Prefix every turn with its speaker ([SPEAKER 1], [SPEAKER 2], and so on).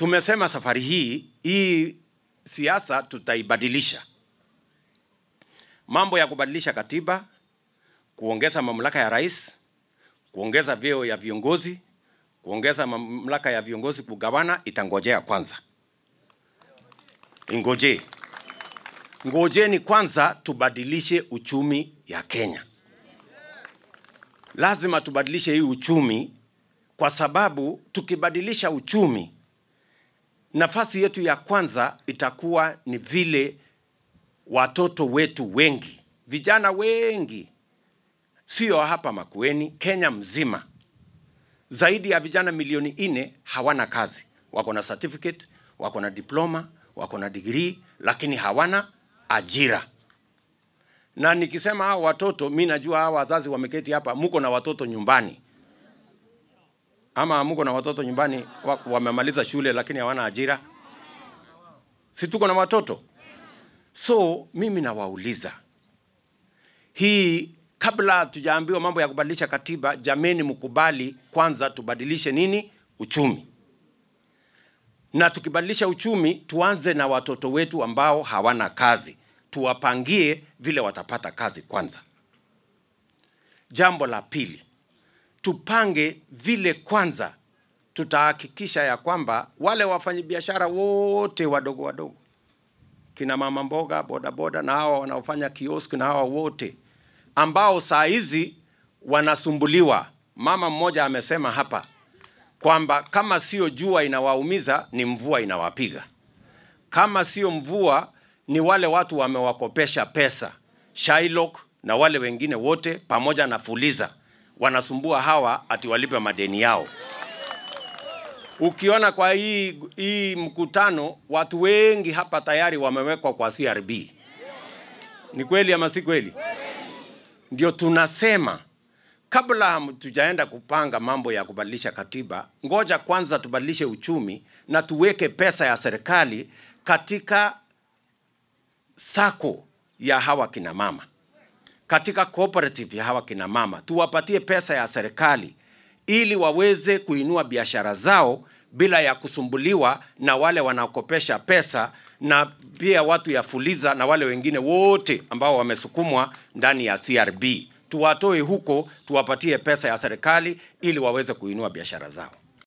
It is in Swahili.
[SPEAKER 1] tumesema safari hii hii siasa tutaibadilisha. Mambo ya kubadilisha katiba, kuongeza mamlaka ya rais, kuongeza vyeo ya viongozi, kuongeza mamlaka ya viongozi kugawana, itangojea kwanza. Ingojee, ngojeni kwanza tubadilishe uchumi ya Kenya. Lazima tubadilishe hii uchumi, kwa sababu tukibadilisha uchumi nafasi yetu ya kwanza itakuwa ni vile watoto wetu wengi, vijana wengi, sio hapa Makueni, Kenya mzima, zaidi ya vijana milioni nne hawana kazi. Wako na certificate, wako na diploma, wako na degree, lakini hawana ajira. Na nikisema hao watoto, mi najua hao wazazi wameketi hapa, muko na watoto nyumbani ama mko na watoto nyumbani wamemaliza shule lakini hawana ajira? Si tuko na watoto. So mimi nawauliza hii, kabla tujaambiwa mambo ya kubadilisha katiba, jameni, mkubali kwanza tubadilishe nini, uchumi na tukibadilisha uchumi, tuanze na watoto wetu ambao hawana kazi, tuwapangie vile watapata kazi kwanza. Jambo la pili, tupange vile kwanza tutahakikisha ya kwamba wale wafanyabiashara wote wadogo wadogo kina mama mboga, bodaboda na hawa wanaofanya kioski na hawa wote ambao saa hizi wanasumbuliwa. Mama mmoja amesema hapa kwamba kama sio jua inawaumiza ni mvua inawapiga, kama sio mvua ni wale watu wamewakopesha pesa Shylock na wale wengine wote pamoja na Fuliza wanasumbua hawa ati walipe madeni yao. Ukiona kwa hii, hii mkutano watu wengi hapa tayari wamewekwa kwa CRB. Ni kweli ama si kweli? Ndio tunasema kabla tujaenda kupanga mambo ya kubadilisha katiba, ngoja kwanza tubadilishe uchumi na tuweke pesa ya serikali katika sako ya hawa kina mama katika cooperative ya hawa kina mama, tuwapatie pesa ya serikali ili waweze kuinua biashara zao bila ya kusumbuliwa na wale wanaokopesha pesa na pia watu ya Fuliza na wale wengine wote ambao wamesukumwa ndani ya CRB. Tuwatoe huko, tuwapatie pesa ya serikali ili waweze kuinua biashara zao.